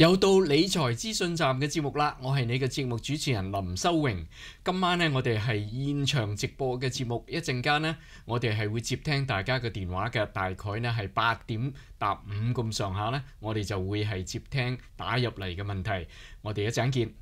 又到理财资讯站嘅节目啦，我系你嘅节目主持人林修荣。今晚咧，我哋系现场直播嘅节目，一阵间咧，我哋系会接听大家嘅电话嘅，大概咧系八点搭五咁上下咧，我哋就会系接听打入嚟嘅问题，我哋一阵见。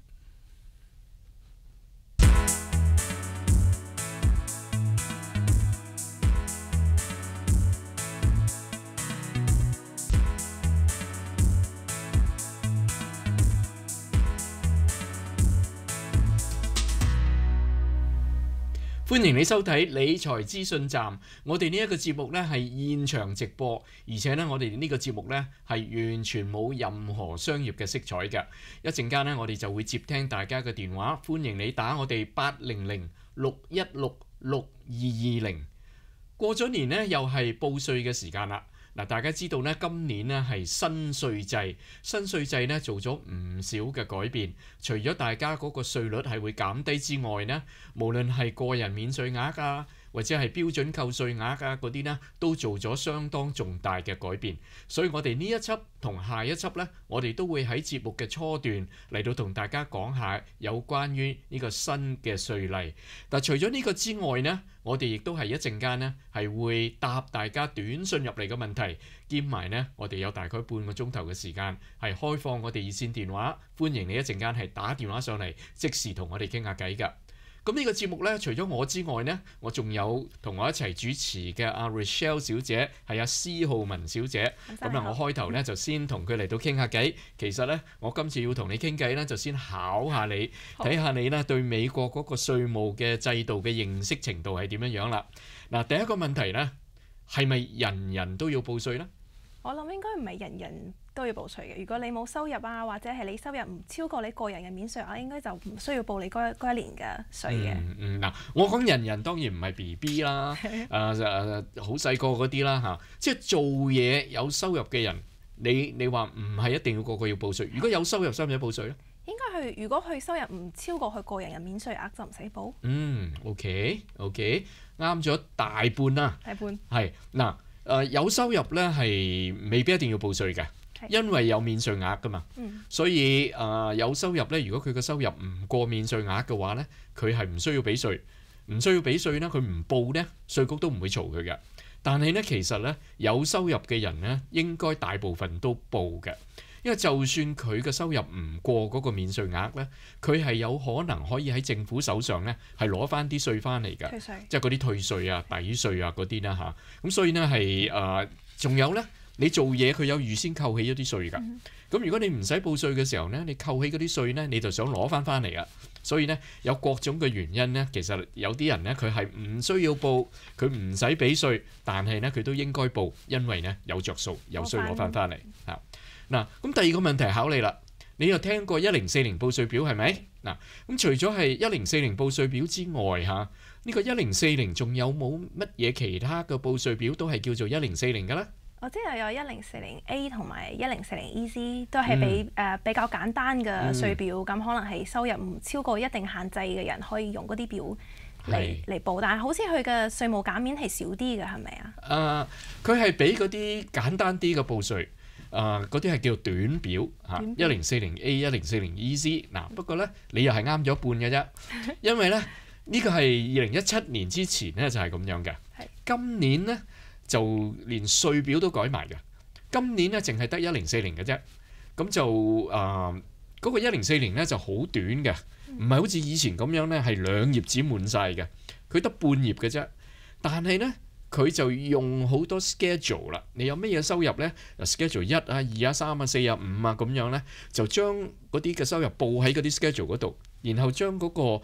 歡迎你收睇理財資訊站，我哋呢一個節目咧係現場直播，而且咧我哋呢個節目咧係完全冇任何商業嘅色彩嘅。一陣間咧，我哋就會接聽大家嘅電話，歡迎你打我哋八零零六一六六二二零。過咗年咧，又係報税嘅時間啦。嗱，大家知道咧，今年咧係新税制，新税制咧做咗唔少嘅改變。除咗大家嗰個稅率係會減低之外咧，無論係個人免稅額啊。或者係標準扣税額啊嗰啲呢，都做咗相當重大嘅改變。所以我哋呢一輯同下一輯呢，我哋都會喺節目嘅初段嚟到同大家講下有關於呢個新嘅稅例。但除咗呢個之外呢，我哋亦都係一陣間呢，係會答大家短信入嚟嘅問題，兼埋呢，我哋有大概半個鐘頭嘅時間係開放我哋二線電話，歡迎你一陣間係打電話上嚟，即時同我哋傾下偈㗎。咁呢個節目呢，除咗我之外呢，我仲有同我一齊主持嘅阿 Rachelle 小姐，係阿施浩文小姐。咁啊，我開頭呢，就先同佢嚟到傾下偈。其實呢，我今次要同你傾偈呢，就先考下你，睇下你呢對美國嗰個稅務嘅制度嘅認識程度係點樣樣啦。嗱，第一個問題呢，係咪人人都要報税呢？我諗應該唔係人人。都要報税嘅。如果你冇收入啊，或者係你收入唔超過你個人嘅免税額，應該就唔需要報你嗰一年嘅税嘅。嗯嗯，嗱，我講人人當然唔係 B B 啦，誒誒好細個嗰啲啦嚇，即係做嘢有收入嘅人，你你話唔係一定要個個要報税。如果有收入，需唔使報税咧？應該係如果佢收入唔超過佢個人嘅免税額，就唔使報。嗯，OK OK，啱咗大半啦，大半係嗱誒有收入咧係未必一定要報税嘅。因為有免税額噶嘛，所以誒有收入咧，如果佢嘅收入唔過免税額嘅話咧，佢係唔需要俾税，唔需要俾税咧，佢唔報咧，税局都唔會嘈佢嘅。但係咧，其實咧有收入嘅人咧，應該大部分都報嘅，因為就算佢嘅收入唔過嗰個免税額咧，佢係有可能可以喺政府手上咧係攞翻啲税翻嚟嘅，即係嗰啲退税啊、抵税啊嗰啲啦吓，咁所以咧係誒，仲有咧。你做嘢佢有預先扣起一啲税㗎。咁如果你唔使報税嘅時候咧，你扣起嗰啲税咧，你就想攞翻翻嚟啊。所以咧有各種嘅原因咧，其實有啲人咧佢係唔需要報，佢唔使俾税，但係咧佢都應該報，因為咧有着數有需攞翻翻嚟啊。嗱咁第二個問題考你啦，你又聽過一零四零報税表係咪嗱？咁除咗係一零四零報税表之外，嚇呢個一零四零仲有冇乜嘢其他嘅報税表都係叫做一零四零㗎咧？我知係有一零四零 A 同埋一零四零 EC 都係比誒比較簡單嘅税表，咁可能係收入唔超過一定限制嘅人可以用嗰啲表嚟嚟報，但係好似佢嘅稅務減免係少啲嘅，係咪啊？誒，佢係俾嗰啲簡單啲嘅報税，誒嗰啲係叫短表嚇，一零四零 A、一零四零 EC 嗱。不過咧，你又係啱咗一半嘅啫，因為咧呢個係二零一七年之前咧就係咁樣嘅，今年咧。就連税表都改埋㗎。今年咧，淨係得一零四年嘅啫。咁就誒嗰個一零四年咧就好短嘅，唔係好似以前咁樣咧係兩頁紙滿晒嘅，佢得半頁嘅啫。但係咧，佢就用好多 schedule 啦。你有咩嘢收入咧？schedule 一啊、二啊、三啊、四啊、五啊咁樣咧，就將嗰啲嘅收入報喺嗰啲 schedule 嗰度。然後將嗰個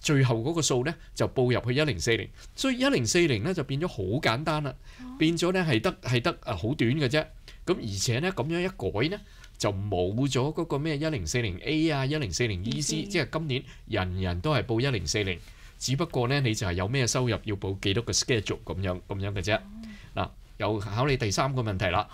最後嗰個數咧就報入去一零四零，所以一零四零咧就變咗好簡單啦，變咗咧係得係得誒好短嘅啫。咁而且咧咁樣一改咧就冇咗嗰個咩一零四零 A 啊一零四零 E C，即係今年人人都係報一零四零，只不過咧你就係有咩收入要報幾多個 schedule 咁樣咁樣嘅啫。嗱，又考你第三個問題啦，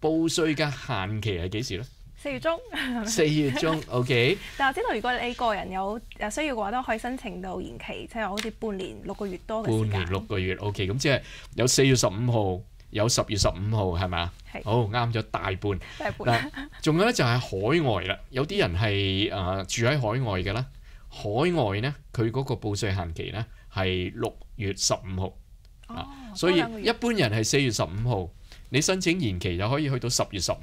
報税嘅限期係幾時咧？四月中，四月中，OK。但我知道，如果你個人有誒需要嘅話，都可以申請到延期，即係好似半年、六個月多嘅半年六個月，OK。咁即係有四月十五號，有十月十五號，係咪啊？好啱咗大半。大半。仲有咧就係海外啦，有啲人係誒住喺海外嘅啦。海外咧，佢嗰個報税限期咧係六月十五號。哦。所以一般人係四月十五號，你申請延期就可以去到十月十五。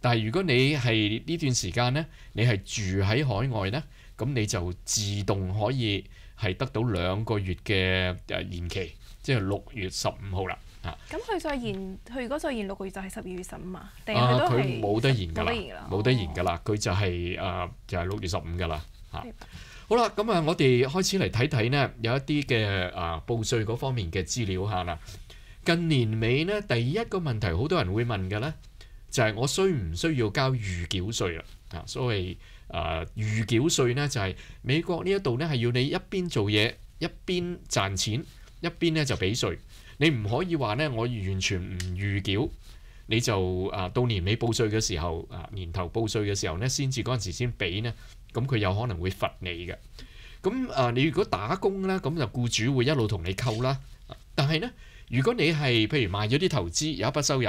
但係如果你係呢段時間呢，你係住喺海外呢，咁你就自動可以係得到兩個月嘅誒延期，即係六月十五號啦。嚇！咁佢再延，佢如果再延六個月就係十二月十五嘛？定係佢冇得延㗎啦，冇得延㗎啦，佢就係誒就係六月十五㗎啦。嚇！好啦，咁啊，我哋開始嚟睇睇呢，有一啲嘅誒報税嗰方面嘅資料下啦。近年尾呢，第一個問題好多人會問嘅呢。就係我需唔需要交預繳税啊？啊，所謂誒預繳税咧，就係美國呢一度咧係要你一邊做嘢一邊賺錢，一邊咧就俾税。你唔可以話咧，我完全唔預繳，你就啊到年尾報税嘅時候啊年頭報税嘅時候咧，先至嗰陣時先俾咧，咁佢有可能會罰你嘅。咁啊，你如果打工咧，咁就僱主會一路同你扣啦。但係咧，如果你係譬如賣咗啲投資有一筆收入。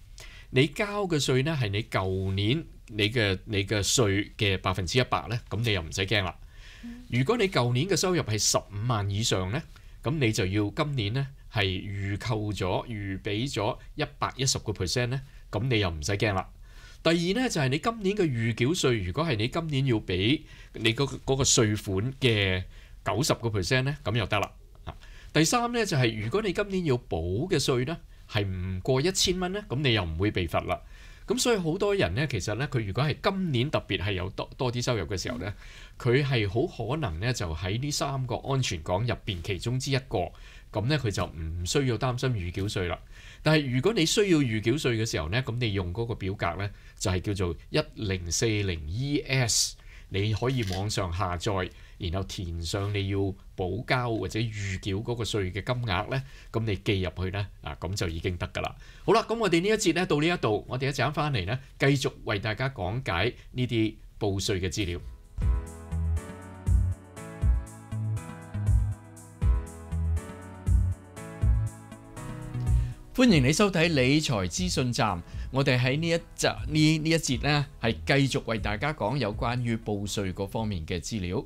你交嘅税咧，係你舊年你嘅你嘅税嘅百分之一百咧，咁你又唔使驚啦。如果你舊年嘅收入係十五萬以上咧，咁你就要今年咧係預扣咗預俾咗一百一十個 percent 咧，咁你又唔使驚啦。第二咧就係你今年嘅預繳税，如果係你今年要俾你嗰個税款嘅九十個 percent 咧，咁又得啦。第三咧就係如果你今年要補嘅税咧。係唔過一千蚊咧，咁你又唔會被罰啦。咁所以好多人呢，其實呢，佢如果係今年特別係有多多啲收入嘅時候呢，佢係好可能呢，就喺呢三個安全港入邊其中之一個，咁呢，佢就唔需要擔心預繳税啦。但係如果你需要預繳税嘅時候呢，咁你用嗰個表格呢，就係叫做一零四零 ES，你可以網上下載，然後填上你要。补交或者预缴嗰个税嘅金额呢咁你記入去呢啊，咁就已经得噶啦。好啦，咁我哋呢一节呢到呢一度，我哋一阵翻嚟呢继续为大家讲解呢啲报税嘅资料。欢迎你收睇理财资讯站，我哋喺呢一集呢呢一节呢系继续为大家讲有关于报税嗰方面嘅资料。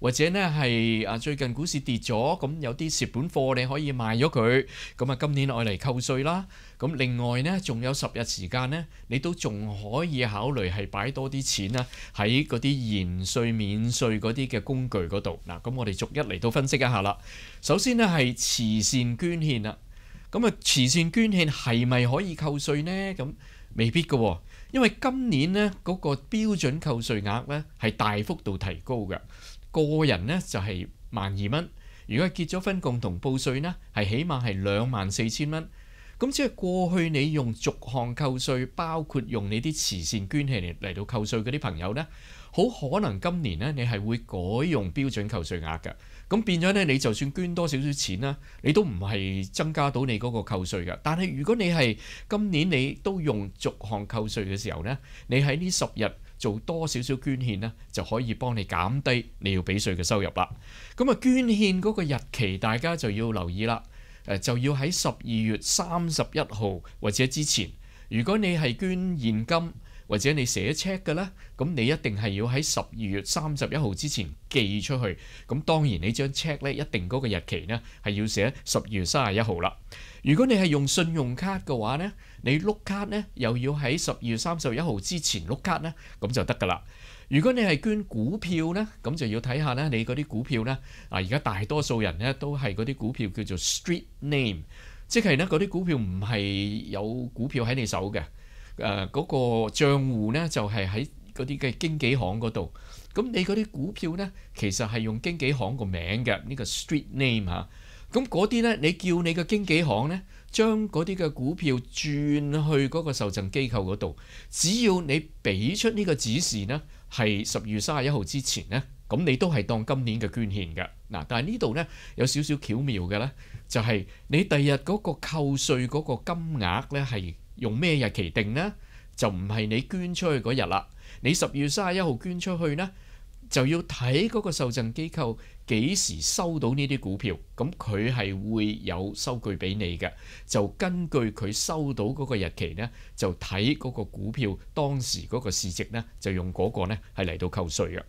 或者咧係啊，最近股市跌咗，咁有啲蝕本貨，你可以賣咗佢咁啊。今年愛嚟扣税啦。咁另外咧，仲有十日時間咧，你都仲可以考慮係擺多啲錢啦，喺嗰啲延税免税嗰啲嘅工具嗰度嗱。咁我哋逐一嚟到分析一下啦。首先咧係慈善捐獻啦，咁啊慈善捐獻係咪可以扣税呢？咁未必噶，因為今年咧嗰個標準扣税額咧係大幅度提高嘅。個人呢就係萬二蚊，如果係結咗婚共同報税呢，係起碼係兩萬四千蚊。咁即係過去你用逐項扣税，包括用你啲慈善捐器嚟嚟到扣税嗰啲朋友呢，好可能今年呢，你係會改用標準扣税額嘅。咁變咗呢，你就算捐多少少錢啦，你都唔係增加到你嗰個扣税嘅。但係如果你係今年你都用逐項扣税嘅時候呢，你喺呢十日。做多少少捐獻呢，就可以幫你減低你要俾税嘅收入啦。咁啊，捐獻嗰個日期大家就要留意啦。就要喺十二月三十一號或者之前。如果你係捐現金或者你寫 check 嘅咧，咁你一定係要喺十二月三十一號之前寄出去。咁當然你張 check 咧，一定嗰個日期呢係要寫十二月三十一號啦。如果你係用信用卡嘅話呢。你碌卡咧，又要喺十二月三十一號之前碌卡咧，咁就得噶啦。如果你係捐股票咧，咁就要睇下咧，你嗰啲股票咧，啊而家大多數人咧都係嗰啲股票叫做 street name，即係咧嗰啲股票唔係有股票喺你手嘅，嗰個賬户咧就係喺嗰啲嘅經紀行嗰度。咁你嗰啲股票咧，其實係用經紀行個名嘅呢個 street name 嚇。咁嗰啲咧，你叫你嘅經紀行咧。將嗰啲嘅股票轉去嗰個受贈機構嗰度，只要你俾出呢個指示呢，係十月三十一號之前呢，咁你都係當今年嘅捐獻㗎。嗱，但係呢度呢，有少少巧妙嘅呢，就係你第日嗰個扣税嗰個金額呢，係用咩日期定呢？就唔係你捐出去嗰日啦。你十月三十一號捐出去呢，就要睇嗰個受贈機構。幾時收到呢啲股票？咁佢係會有收據俾你嘅。就根據佢收到嗰個日期呢，就睇嗰個股票當時嗰個市值呢，就用嗰個呢係嚟到扣税嘅。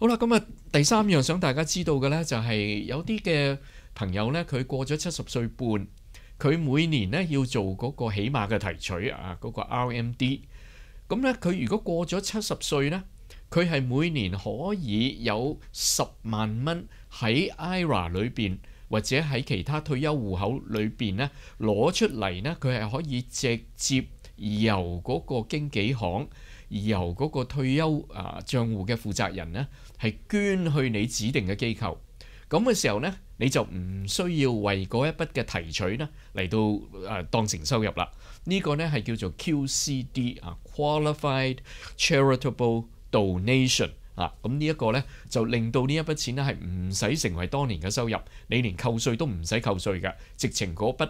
好啦，咁啊第三樣想大家知道嘅呢，就係有啲嘅朋友呢，佢過咗七十歲半，佢每年呢要做嗰個起碼嘅提取啊，嗰個 RMD。咁呢，佢如果過咗七十歲呢。佢係每年可以有十萬蚊。喺 IRA 裏邊或者喺其他退休户口裏邊咧攞出嚟咧，佢係可以直接由嗰個經紀行由嗰個退休啊賬户嘅負責人咧係捐去你指定嘅機構。咁嘅時候咧你就唔需要為嗰一筆嘅提取咧嚟到誒當成收入啦。呢個咧係叫做 QCD 啊，Qualified Charitable Donation。啊，咁呢一個呢，就令到呢一筆錢呢係唔使成為當年嘅收入，你連扣税都唔使扣税嘅，直情嗰筆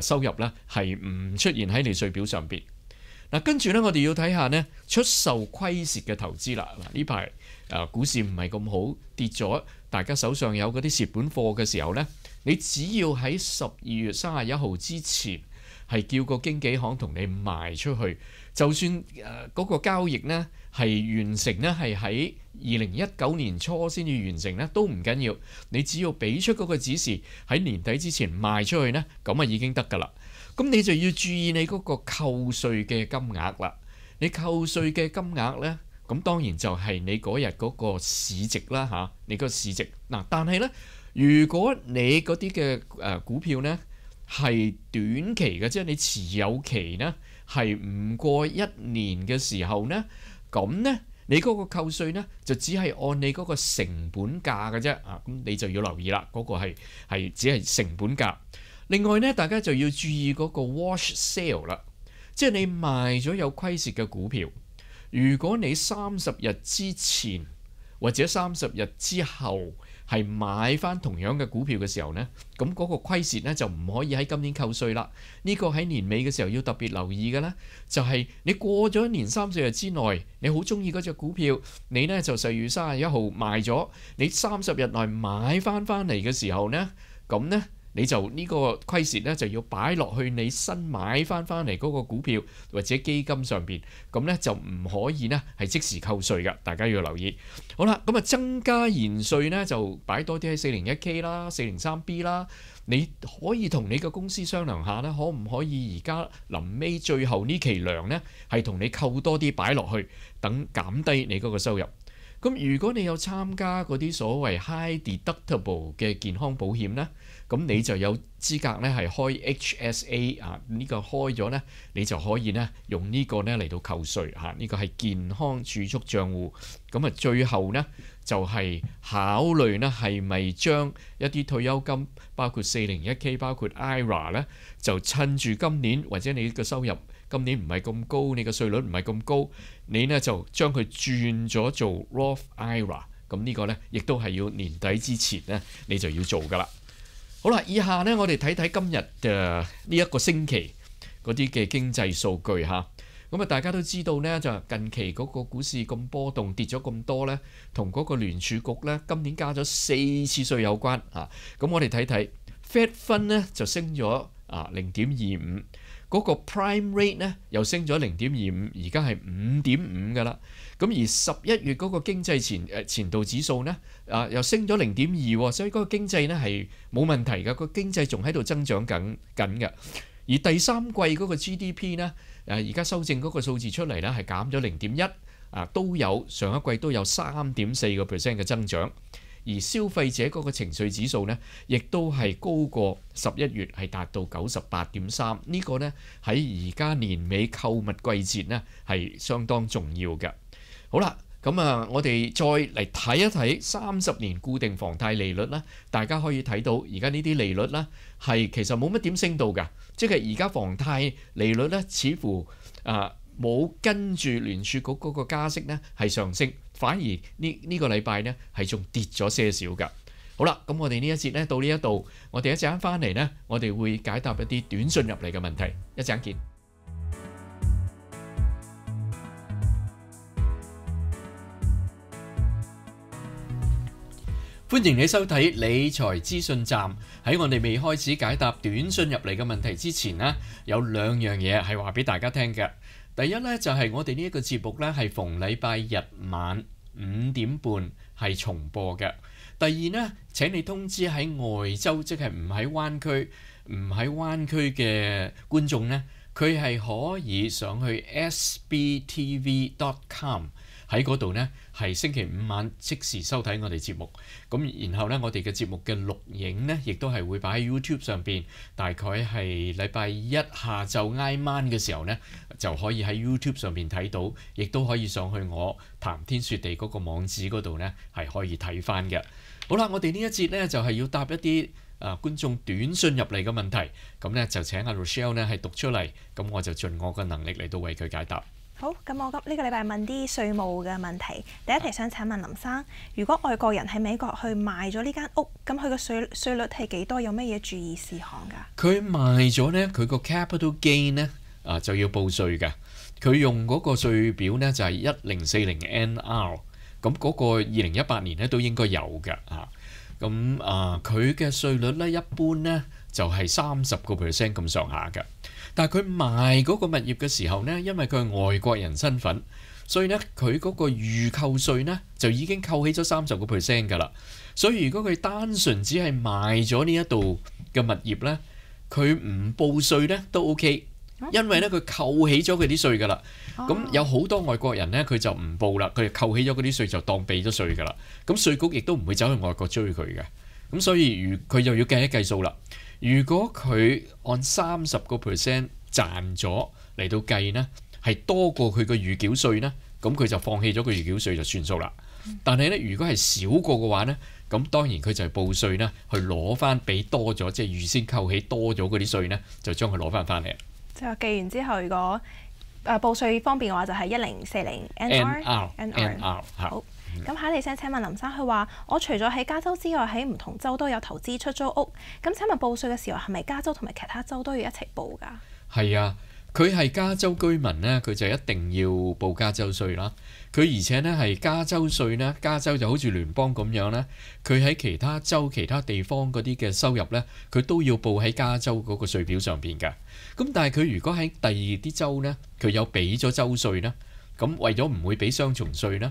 誒收入呢係唔出現喺你税表上邊。嗱，跟住呢，我哋要睇下呢出售虧蝕嘅投資啦。嗱呢排誒股市唔係咁好，跌咗，大家手上有嗰啲蝕本貨嘅時候呢，你只要喺十二月三十一號之前係叫個經紀行同你賣出去。就算誒嗰個交易呢係完成呢係喺二零一九年初先至完成呢都唔緊要。你只要俾出嗰個指示喺年底之前賣出去呢，咁啊已經得㗎啦。咁你就要注意你嗰個扣税嘅金額啦。你扣税嘅金額呢，咁當然就係你嗰日嗰個市值啦嚇。你個市值嗱，但係呢，如果你嗰啲嘅誒股票呢係短期嘅，即係你持有期呢。係唔過一年嘅時候呢？咁呢，你嗰個扣税呢就只係按你嗰個成本價嘅啫啊！咁你就要留意啦，嗰個係係只係成本價。另外呢，大家就要注意嗰個 wash sale 啦，即係你賣咗有虧蝕嘅股票，如果你三十日之前或者三十日之後。係買翻同樣嘅股票嘅時候呢，咁嗰個虧蝕呢就唔可以喺今年扣税啦。呢個喺年尾嘅時候要特別留意嘅呢，就係你過咗一年三十日之內，你好中意嗰只股票，你呢就十月三十一號賣咗，你三十日內買翻翻嚟嘅時候呢，咁呢。你就呢個虧蝕咧，就要擺落去你新買翻翻嚟嗰個股票或者基金上邊，咁咧就唔可以咧係即時扣税㗎。大家要留意好啦。咁啊，增加延税咧，就擺多啲喺四零一 k 啦、四零三 b 啦。你可以同你嘅公司商量下咧，可唔可以而家臨尾最後呢期糧咧係同你扣多啲擺落去，等減低你嗰個收入。咁如果你有參加嗰啲所謂 high deductible 嘅健康保險咧？咁你就有資格咧，係開 HSA 啊！呢個開咗咧，你就可以咧用呢個咧嚟到扣税嚇。呢個係健康儲蓄帳戶。咁啊，最後咧就係考慮咧係咪將一啲退休金，包括四零一 K，包括 IRA 咧，就趁住今年或者你嘅收入今年唔係咁高，你嘅稅率唔係咁高，你呢就將佢轉咗做 Roth IRA。咁呢個呢，亦都係要年底之前呢，你就要做㗎啦。好啦，以下咧，我哋睇睇今日嘅呢一個星期嗰啲嘅經濟數據吓，咁啊，大家都知道咧，就近期嗰個股市咁波動，跌咗咁多咧，同嗰個聯儲局咧今年加咗四次税有關咁我哋睇睇，Fed 分咧就升咗啊零點二五。嗰個 prime rate 咧又升咗零點二五，而家係五點五噶啦。咁而十一月嗰個經濟前誒前度指數咧啊又升咗零點二，所以嗰個經濟咧係冇問題嘅，個經濟仲喺度增長緊緊嘅。而第三季嗰個 GDP 咧誒而家修正嗰個數字出嚟咧係減咗零點一啊，都有上一季都有三點四個 percent 嘅增長。而消費者嗰個情緒指數呢，亦都係高過十一月，係達到九十八點三。呢個呢，喺而家年尾購物季節呢，係相當重要嘅。好啦，咁啊，我哋再嚟睇一睇三十年固定房貸利率啦。大家可以睇到而家呢啲利率啦，係其實冇乜點升到㗎，即係而家房貸利率呢，似乎啊冇跟住聯儲局嗰個加息呢，係上升。反而呢呢個禮拜呢係仲跌咗些少㗎。好啦，咁我哋呢一節呢到呢一度，我哋一陣間翻嚟呢，我哋會解答一啲短信入嚟嘅問題。一陣見。歡迎你收睇理財資訊站。喺我哋未開始解答短信入嚟嘅問題之前咧，有兩樣嘢係話俾大家聽嘅。第一呢，就係我哋呢一個節目呢，係逢禮拜日晚五點半係重播嘅。第二呢，請你通知喺外州即係唔喺灣區、唔喺灣區嘅觀眾呢，佢係可以上去 sbtv.com。喺嗰度呢係星期五晚即時收睇我哋節目。咁然後呢，我哋嘅節目嘅錄影呢，亦都係會擺喺 YouTube 上面。大概係禮拜一下晝挨晚嘅時候呢，就可以喺 YouTube 上面睇到，亦都可以上去我談天說地嗰個網址嗰度呢，係可以睇翻嘅。好啦，我哋呢一節呢，就係要答一啲啊觀眾短信入嚟嘅問題。咁咧就請阿 Rochelle 咧係讀出嚟，咁我就盡我嘅能力嚟到為佢解答。好，咁我今呢個禮拜問啲稅務嘅問題。第一題想請問林生，如果外國人喺美國去賣咗呢間屋，咁佢個税稅率係幾多？有咩嘢注意事項㗎？佢賣咗呢，佢個 capital gain 呢，啊就要報税㗎。佢用嗰個税表呢，就係一零四零 NR。咁嗰個二零一八年呢，都應該有㗎啊。咁啊，佢嘅稅率呢，一般呢，就係三十個 percent 咁上下㗎。但佢賣嗰個物業嘅時候呢，因為佢係外國人身份，所以呢，佢嗰個預扣税呢，就已經扣起咗三十個 percent 㗎啦。所以如果佢單純只係賣咗呢一度嘅物業呢，佢唔報税呢都 OK，因為咧佢扣起咗佢啲税㗎啦。咁有好多外國人咧，佢就唔報啦，佢扣起咗嗰啲税就當避咗税㗎啦。咁税局亦都唔會走去外國追佢嘅。咁所以如佢又要計一計數啦。如果佢按三十個 percent 賺咗嚟到計呢，係多過佢個預繳税呢，咁佢就放棄咗個預繳税就算數啦。但係呢，如果係少過嘅話呢，咁當然佢就係報税啦，去攞翻俾多咗，即係預先扣起多咗嗰啲税呢，就將佢攞翻翻嚟。就計完之後，如果誒報税方便嘅話，就係一零四零 NR NR 好。咁，喺你生請問林生，佢話我除咗喺加州之外，喺唔同州都有投資出租屋。咁請問報税嘅時候係咪加州同埋其他州都要一齊報噶？係啊，佢係加州居民呢，佢就一定要報加州税啦。佢而且呢係加州税呢，加州就好似聯邦咁樣呢，佢喺其他州其他地方嗰啲嘅收入呢，佢都要報喺加州嗰個税表上邊嘅。咁但係佢如果喺第二啲州呢，佢有俾咗州税呢，咁為咗唔會俾雙重税呢。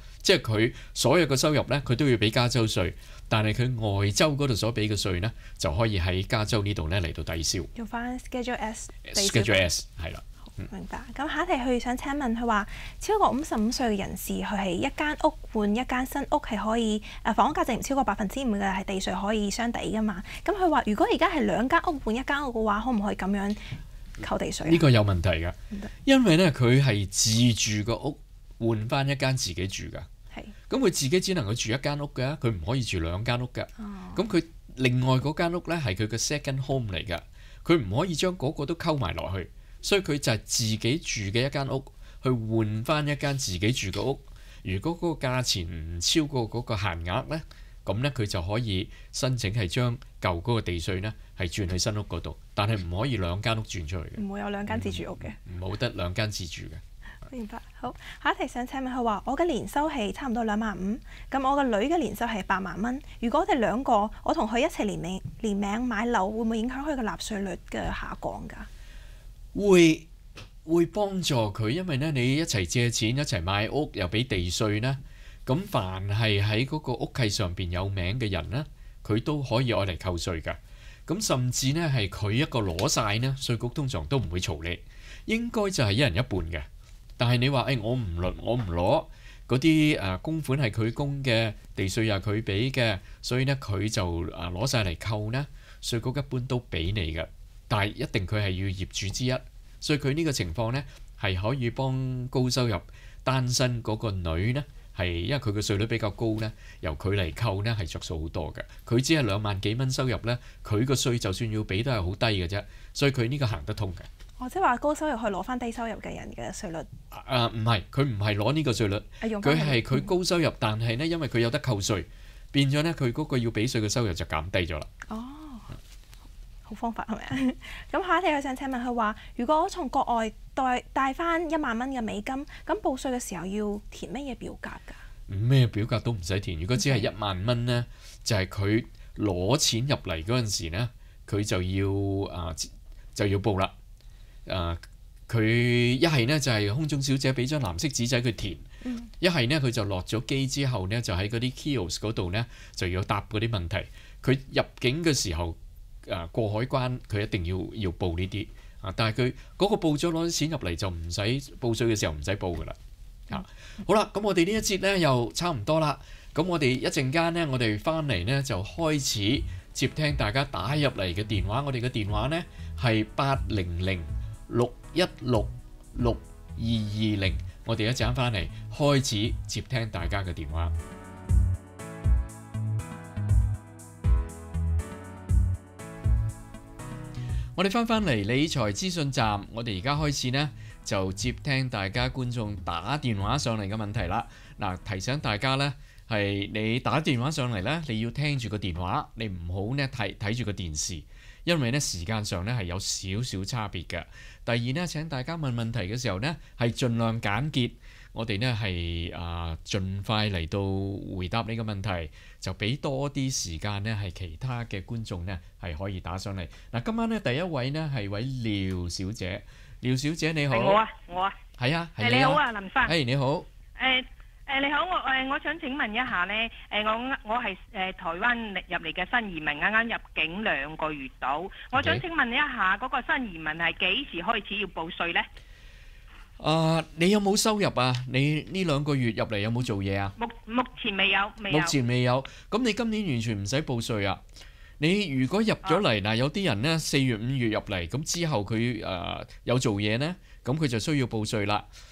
即係佢所有嘅收入咧，佢都要俾加州税，但係佢外州嗰度所俾嘅税咧，就可以喺加州呢度咧嚟到抵消。用翻 schedule S。schedule S 係啦。明白。咁下一題，佢想請問佢話，超過五十五歲嘅人士，佢喺一間屋換一間新屋，係可以誒房屋價值唔超過百分之五嘅係地税可以相抵噶嘛？咁佢話，如果而家係兩間屋換一間屋嘅話，可唔可以咁樣扣地税？呢個有問題㗎，因為咧佢係自住個屋。換翻一間自己住㗎，咁佢自己只能夠住一間屋㗎，佢唔可以住兩間屋㗎。咁佢另外嗰間屋咧係佢嘅 second home 嚟㗎，佢唔可以將嗰個都溝埋落去，所以佢就係自己住嘅一間屋去換翻一間自己住嘅屋。如果嗰個價錢唔超過嗰個限額咧，咁咧佢就可以申請係將舊嗰個地税咧係轉去新屋嗰度，但係唔可以兩間屋轉出去嘅。唔會有兩間自住屋嘅，冇得兩間自住嘅。明白好。下一題想請問佢話：我嘅年收係差唔多兩萬五，咁我嘅女嘅年收係八萬蚊。如果我哋兩個我同佢一齊連名連名買樓，會唔會影響佢嘅納稅率嘅下降㗎？會會幫助佢，因為咧你一齊借錢一齊買屋又俾地税咧。咁凡係喺嗰個屋契上边有名嘅人咧，佢都可以爱嚟扣税噶。咁甚至咧係佢一個攞晒咧，税局通常都唔會嘈你，應該就係一人一半嘅。但系你話誒，我唔攞，我唔攞嗰啲誒公款係佢供嘅地税又佢俾嘅，所以咧佢就誒攞晒嚟扣咧。税局一般都俾你嘅，但係一定佢係要業主之一，所以佢呢個情況咧係可以幫高收入單身嗰個女咧，係因為佢嘅稅率比較高咧，由佢嚟扣咧係着數好多嘅。佢只係兩萬幾蚊收入咧，佢個税就算要俾都係好低嘅啫，所以佢呢個行得通嘅。哦，即係話高收入去攞翻低收入嘅人嘅稅率啊，唔係佢唔係攞呢個稅率，佢係佢高收入，但係呢，因為佢有得扣税，變咗呢，佢嗰個要俾税嘅收入就減低咗啦。哦，好方法係咪 咁下一题我想請問佢話，如果我從國外代帶翻一萬蚊嘅美金，咁報税嘅時候要填咩嘢表格㗎？咩表格都唔使填。如果只係一萬蚊呢，就係佢攞錢入嚟嗰陣時呢，佢就要啊就要報啦。誒佢一係呢就係空中小姐俾張藍色紙仔佢填，一係呢佢就落咗機之後呢，就喺嗰啲 kiosk 嗰度呢，就要答嗰啲問題。佢入境嘅時候誒過海關，佢一定要要報呢啲啊。但係佢嗰個報咗攞錢入嚟就唔使報税嘅時候唔使報㗎啦。啊好啦，咁我哋呢一節呢又差唔多啦。咁我哋一陣間呢，我哋翻嚟呢就開始接聽大家打入嚟嘅電話。我哋嘅電話呢係八零零。六一六六二二零，我哋一阵间翻嚟开始接听大家嘅电话。我哋翻翻嚟理财资讯站，我哋而家开始呢，就接听大家观众打电话上嚟嘅问题啦。嗱，提醒大家呢，系你打电话上嚟呢，你要听住个电话，你唔好呢睇睇住个电视，因为呢时间上呢系有少少差别嘅。第二呢，請大家問問題嘅時候呢，係盡量簡潔。我哋呢係啊，盡快嚟到回答呢個問題，就俾多啲時間呢，係其他嘅觀眾呢，係可以打上嚟。嗱，今晚呢，第一位呢係位廖小姐，廖小姐你好。你好啊，我啊。係啊，係你好啊，林生。誒你好。誒。诶，你好，我诶，我想请问一下呢，诶，我我系诶台湾入嚟嘅新移民，啱啱入境两个月到，我想请问一下，嗰个新移民系几时开始要报税呢？啊，你有冇收入啊？你呢两个月入嚟有冇做嘢啊？目目前未有，未有。目前未有，咁你今年完全唔使报税啊？你如果入咗嚟嗱，有啲人呢，四月五月入嚟，咁之后佢诶有做嘢呢，咁佢就需要报税啦。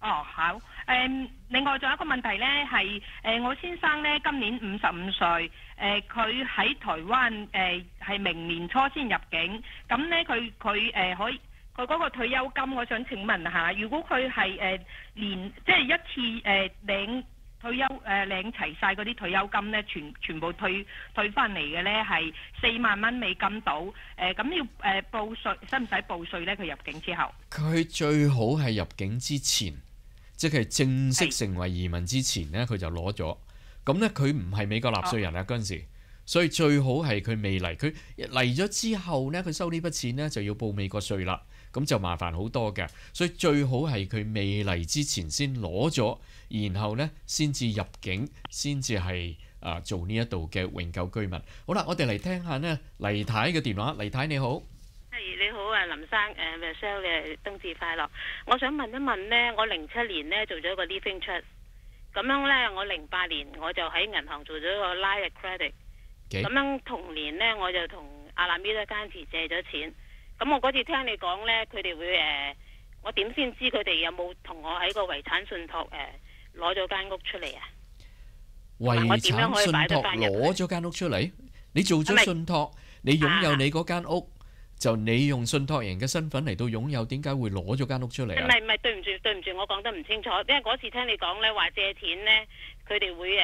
哦，好。誒，另外仲有一個問題呢，係誒我先生呢，今年五十五歲，誒佢喺台灣誒係明年初先入境，咁呢，佢佢誒可以佢嗰個退休金，我想請問下，如果佢係誒年即係一次誒領退休誒領齊晒嗰啲退休金咧，全全部退退翻嚟嘅咧，係四萬蚊美金到，誒咁要誒報税，使唔使報税咧？佢入境之後？佢最好係入境之前。即係正式成為移民之前呢，佢就攞咗。咁呢，佢唔係美國納税人啊嗰陣時，所以最好係佢未嚟。佢嚟咗之後呢，佢收呢筆錢呢，就要報美國税啦。咁就麻煩好多嘅。所以最好係佢未嚟之前先攞咗，然後呢先至入境，先至係啊做呢一度嘅永久居民。好啦，我哋嚟聽下呢黎太嘅電話。黎太你好。你好啊，林生诶，Michelle，嘅冬至快乐。我想问一问呢，我零七年呢做咗个 living trust，咁样呢，我零八年我就喺银行做咗个 line credit，咁样同年呢，我就同阿南咪咧坚持借咗钱。咁我嗰次听你讲呢，佢哋会诶，我点先知佢哋有冇同我喺个遗产信托诶攞咗间屋出嚟啊？遗产信托攞咗间屋出嚟，你做咗信托，你拥有你嗰间屋。就你用信托人嘅身份嚟到拥有，點解會攞咗間屋出嚟唔係唔系，對唔住對唔住，我講得唔清楚，因為嗰次聽你講咧話借錢咧，佢哋會誒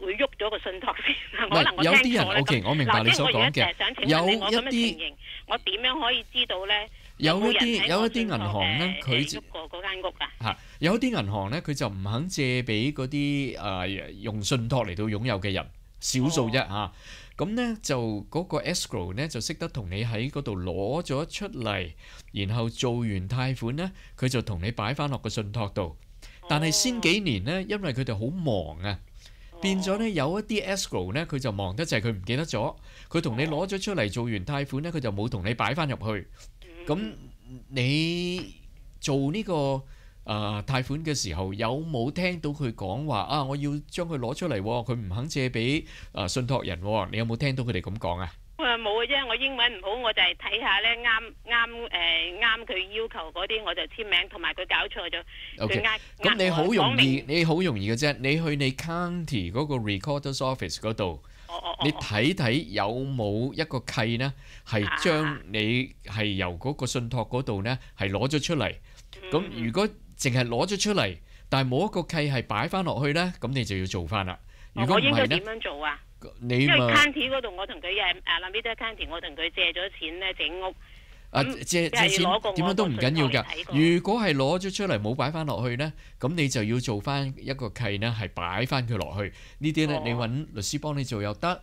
会喐咗個信托先，可能有啲人好 K，我明白你所講嘅。有一啲，我點樣可以知道咧？有一啲有一啲銀行咧，佢喐過嗰間屋啊。嚇！有一啲銀行咧，佢就唔肯借俾嗰啲誒用信托嚟到擁有嘅人，少數一嚇。咁呢，就嗰個 escrow 呢，就識得同你喺嗰度攞咗出嚟，然後做完貸款呢，佢就同你擺翻落個信託度。但係先幾年呢，因為佢哋好忙啊，變咗呢，有一啲 escrow 呢，佢就忙得就係佢唔記得咗，佢同你攞咗出嚟做完貸款呢，佢就冇同你擺翻入去。咁你做呢個？誒貸款嘅時候有冇聽到佢講話啊？我要將佢攞出嚟，佢唔肯借俾誒信託人。你有冇聽到佢哋咁講啊？誒冇嘅啫，我英文唔好，我就係睇下咧，啱啱诶啱佢要求嗰啲，我就簽名。同埋佢搞錯咗，佢呃咁你好容易你好容易嘅啫。你去你 county 嗰個 record e r s office 嗰度，你睇睇有冇一個契呢？係將你係由嗰個信託嗰度呢，係攞咗出嚟。咁如果淨係攞咗出嚟，但係冇一個契係擺翻落去咧，咁你就要做翻啦。如果唔係咧，你嘛，因為 c a n t y 嗰度我同佢誒 c n t 我同佢借咗錢咧整屋。啊，借借錢點樣都唔緊要㗎。如果係攞咗出嚟冇擺翻落去咧，咁你就要做翻一個契咧，係擺翻佢落去。呢啲咧你揾律師幫你做又得。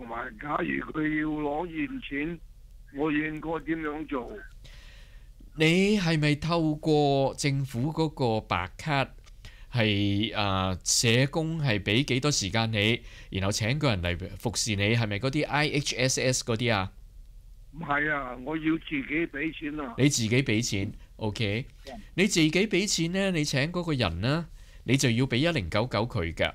同埋，假如佢要攞現錢，我應該點樣做？你係咪透過政府嗰個白卡係啊社工係俾幾多時間你，然後請個人嚟服侍你？係咪嗰啲 IHSs 嗰啲啊？唔係啊，我要自己俾錢啊！你自己俾錢，OK？你自己俾錢呢？你請嗰個人呢？你就要俾一零九九佢㗎。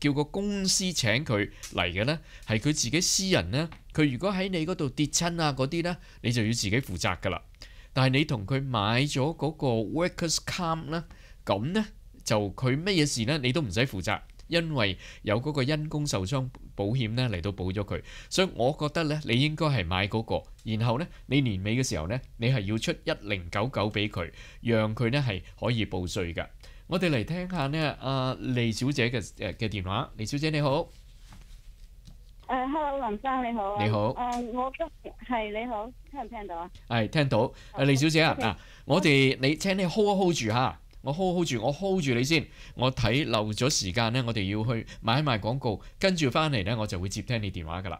叫个公司请佢嚟嘅呢，系佢自己私人呢。佢如果喺你嗰度跌亲啊嗰啲呢，你就要自己负责噶啦。但系你同佢买咗嗰个 workers’ comp 呢，咁呢，就佢乜嘢事呢，你都唔使负责，因为有嗰个因公受伤保险呢嚟到保咗佢。所以我觉得呢，你应该系买嗰个，然后呢，你年尾嘅时候呢，你系要出一零九九俾佢，让佢呢系可以报税噶。我哋嚟听下呢阿李小姐嘅嘅电话。李小姐你好，诶，Hello 林生你好，你好，诶，我都系你好，听唔听到啊？系听到，诶，李小姐啊，嗱，我哋你请你 hold hold 住吓，我 hold hold 住，我 hold 住你先，我睇漏咗时间咧，我哋要去买卖广告，跟住翻嚟咧，我就会接听你电话噶啦。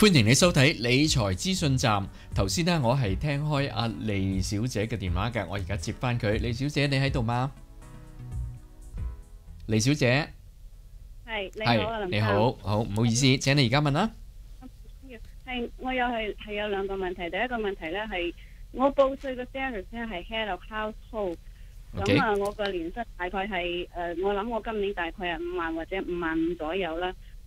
欢迎你收睇理财资讯站。头先呢，我系听开阿李小姐嘅电话嘅，我而家接翻佢。李小姐，你喺度吗？李小姐，系你好，你好，好唔好意思，请你而家问啦。系，我有系系有两个问题。第一个问题咧系我报税嘅 s e r v 系 hello household，咁啊，我个年薪大概系诶，我谂我今年大概系五万或者五万五左右啦。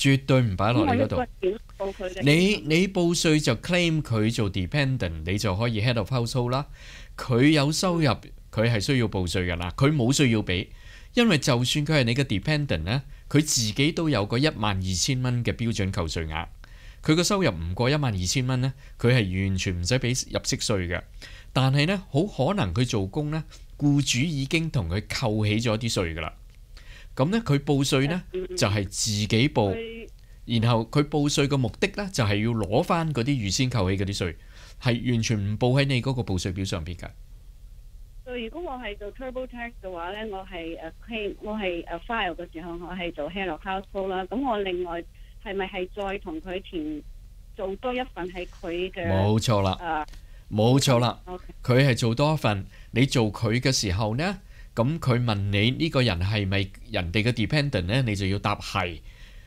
絕對唔擺落你嗰度。你你報税就 claim 佢做 dependent，你就可以 head of household 啦。佢有收入，佢係需要報税噶啦。佢冇需要俾，因為就算佢係你嘅 dependent 咧，佢自己都有個一萬二千蚊嘅標準扣稅額。佢個收入唔過一萬二千蚊咧，佢係完全唔使俾入息税嘅。但系呢，好可能佢做工呢，雇主已經同佢扣起咗啲税噶啦。咁呢，佢報税呢，就係自己報，然後佢報税嘅目的呢，就係要攞翻嗰啲預先扣起嗰啲税，係完全唔報喺你嗰個報税表上邊嘅。如果我係做 TurboTax 嘅話咧，我係誒 claim，我係誒 file 嘅時候，我係做 Hello Household 啦。咁我另外係咪係再同佢填做多一份係佢嘅？冇錯啦，冇錯啦，佢係做多一份。你做佢嘅時候呢？咁佢問你呢個人係咪人哋嘅 dependent 咧？你就要答係。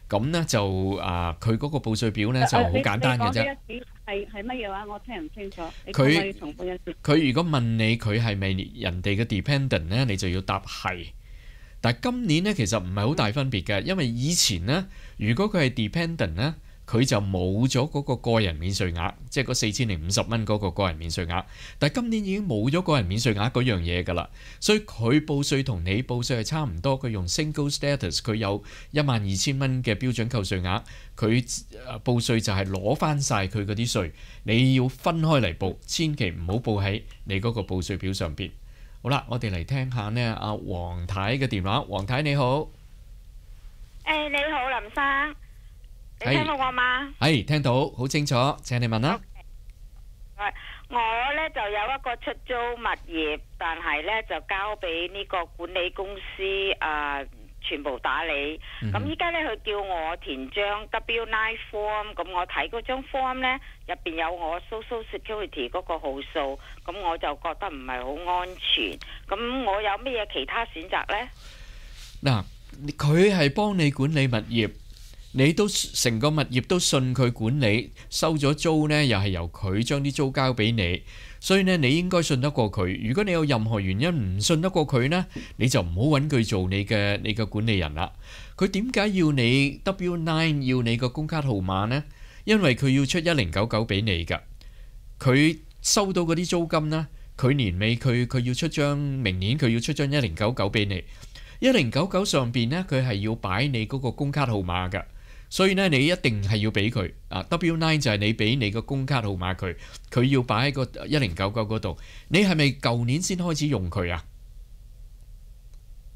咁咧就啊，佢嗰個報税表咧就好簡單嘅啫。係係乜嘢話？我聽唔清楚。佢佢如果問你佢係咪人哋嘅 dependent 咧？你就要答係。但今年咧其實唔係好大分別嘅，因為以前咧如果佢係 dependent 咧。佢就冇咗嗰個個人免税額，即係嗰四千零五十蚊嗰個個人免税額。但今年已經冇咗個人免税額嗰樣嘢㗎啦。所以佢報税同你報税係差唔多。佢用 single status，佢有一萬二千蚊嘅標準扣税額，佢報税就係攞翻晒佢嗰啲税。你要分開嚟報，千祈唔好報喺你嗰個報税表上邊。好啦，我哋嚟聽下呢阿黃太嘅電話。黃太你好，誒你好，林生。听到我吗？系听到，好清楚，请你问啦。我呢就有一个出租物业，但系呢就交俾呢个管理公司啊，全部打理。咁依家呢，佢叫我填张 W n i n e Form，咁我睇嗰张 form 呢，入边有我 s o c i a l Security 嗰个号数，咁我就觉得唔系好安全。咁我有咩其他选择呢？嗱，佢系帮你管理物业。你都成個物業都信佢管理，收咗租呢又係由佢將啲租交俾你，所以呢，你應該信得過佢。如果你有任何原因唔信得過佢呢，你就唔好揾佢做你嘅你嘅管理人啦。佢點解要你 W nine 要你個公卡號碼呢？因為佢要出一零九九俾你㗎。佢收到嗰啲租金呢，佢年尾佢佢要出張明年佢要出張一零九九俾你一零九九上边呢，佢係要擺你嗰個公卡號碼㗎。所以呢，你一定係要俾佢啊。W n i n e 就係你俾你個公卡號碼佢，佢要擺喺個一零九九嗰度。你係咪舊年先開始用佢啊？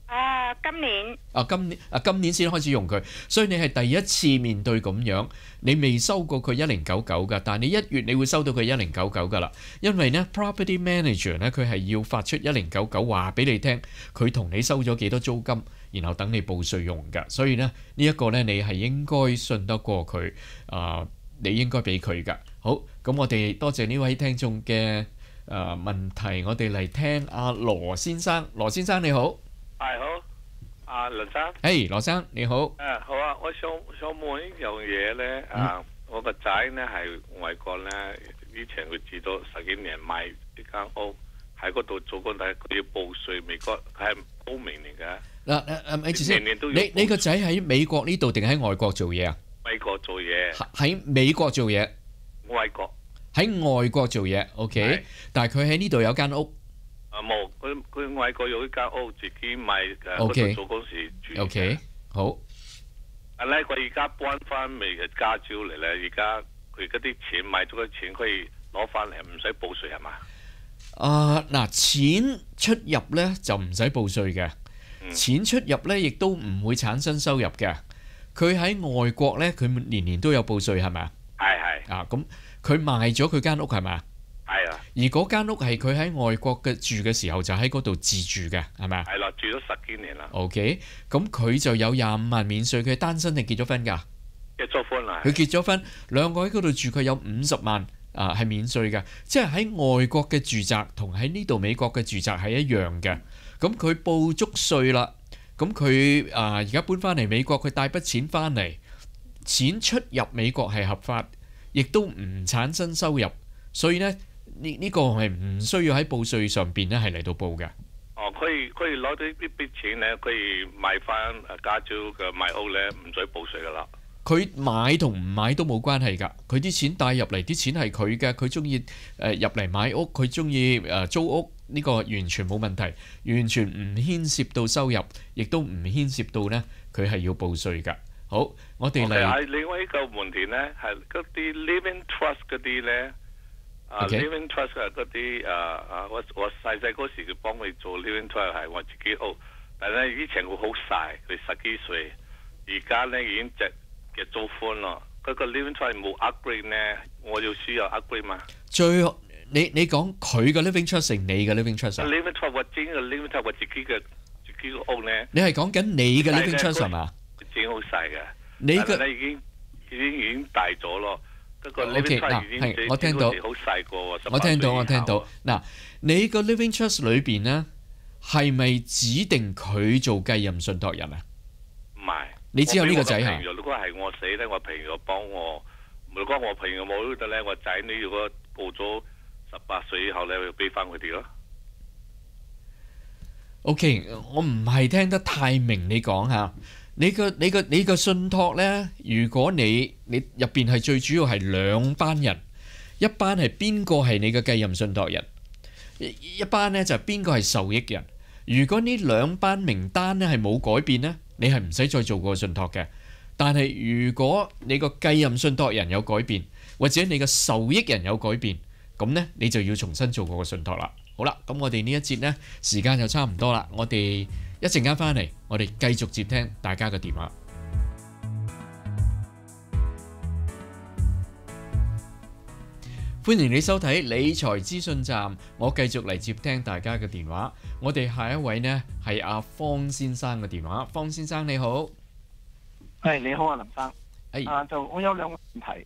啊，今年。啊，今啊，今年先開始用佢，所以你係第一次面對咁樣，你未收過佢一零九九噶，但你一月你會收到佢一零九九噶啦，因為呢 property manager 呢，佢係要發出一零九九話俾你聽，佢同你收咗幾多租金。然後等你報税用㗎，所以呢，呢一個呢，你係應該信得過佢啊，你應該俾佢㗎。好咁，我哋多謝呢位聽眾嘅啊問題，我哋嚟聽阿羅先生。羅先生你好，係好。阿羅生，誒羅生你好。啊好啊，我想想問呢樣嘢呢。啊，我個仔呢係外國呢，以前佢住咗十幾年，賣呢間屋喺嗰度做工，但系佢要報税，美國佢係歐美嚟㗎。嗱，阿阿先你你个仔喺美国呢度定喺外国做嘢啊？美国做嘢喺美国做嘢，外国喺外国做嘢。O K.，但系佢喺呢度有间屋。啊，冇佢佢外国有一间屋自己卖。O K. 做时。O K. 好。阿叻，佢而家搬翻嚟嘅家招嚟咧。而家佢嗰啲钱買咗嘅钱佢攞翻嚟，唔使报税系嘛？啊，嗱，钱出入咧就唔使报税嘅。錢出入咧，亦都唔會產生收入嘅。佢喺外國咧，佢年年都有報税，係咪啊？係係。啊，咁佢賣咗佢間屋係咪啊？係啊。而嗰間屋係佢喺外國嘅住嘅時候，就喺嗰度自住嘅，係咪啊？係啦，住咗十幾年啦。OK，咁佢就有廿五萬免税。佢單身定結咗婚㗎？結咗婚啊！佢結咗婚，兩個喺嗰度住，佢有五十萬啊係免税嘅，即係喺外國嘅住宅同喺呢度美國嘅住宅係一樣嘅。咁佢報足税啦，咁佢啊而家搬翻嚟美國，佢帶筆錢翻嚟，錢出入美國係合法，亦都唔產生收入，所以呢，呢呢個係唔需要喺報税上邊咧係嚟到報嘅。哦，佢佢攞啲呢筆錢咧，佢賣翻家州嘅賣屋咧，唔使報税噶啦。佢買同唔買都冇關係㗎，佢啲錢帶入嚟，啲錢係佢嘅，佢中意誒入嚟買屋，佢中意誒租屋。呢個完全冇問題，完全唔牽涉到收入，亦都唔牽涉到呢，佢係要報税㗎。好，我哋嚟另外一個門田呢，係嗰啲 living trust 嗰啲咧。啊，living trust 嗰啲啊啊！我我細細嗰時佢幫佢做 living trust 係我自己屋，但係呢前佢好曬，佢十幾歲，而家呢已經值嘅租款咯。嗰個 living trust 冇 upgrade 呢，我要輸要 upgrade 嘛？最。你你讲佢嘅 living trust，你嘅 living trust？你咪拆我你自己嘅自己屋咧。你系讲紧你嘅 living trust 系嘛？整好细嘅。你个已经已经已经大咗咯，不过你嘅。O K 嗱，我听到，我听到。嗱，你个 living trust 里边呢，系咪指定佢做继任信托人啊？唔系。你只有呢个仔系。如果系我死咧，我平日帮我。如果我如我冇得咧，我仔女如果报咗。十八岁以后咧，要俾翻佢哋咯。O K，我唔系听得太明你讲吓。你个你个你个信托咧，如果你你入边系最主要系两班人，一班系边个系你嘅继任信托人，一班咧就边个系受益人。如果呢两班名单咧系冇改变咧，你系唔使再做个信托嘅。但系如果你个继任信托人有改变，或者你嘅受益人有改变。咁呢，你就要重新做個個信託啦。好啦，咁我哋呢一節呢，時間就差唔多啦。我哋一陣間翻嚟，我哋繼續接聽大家嘅電話。歡迎你收睇理財資訊站，我繼續嚟接聽大家嘅電話。我哋下一位呢，係阿方先生嘅電話。方先生你好，係你好啊，林生。哎，就我有兩個問題。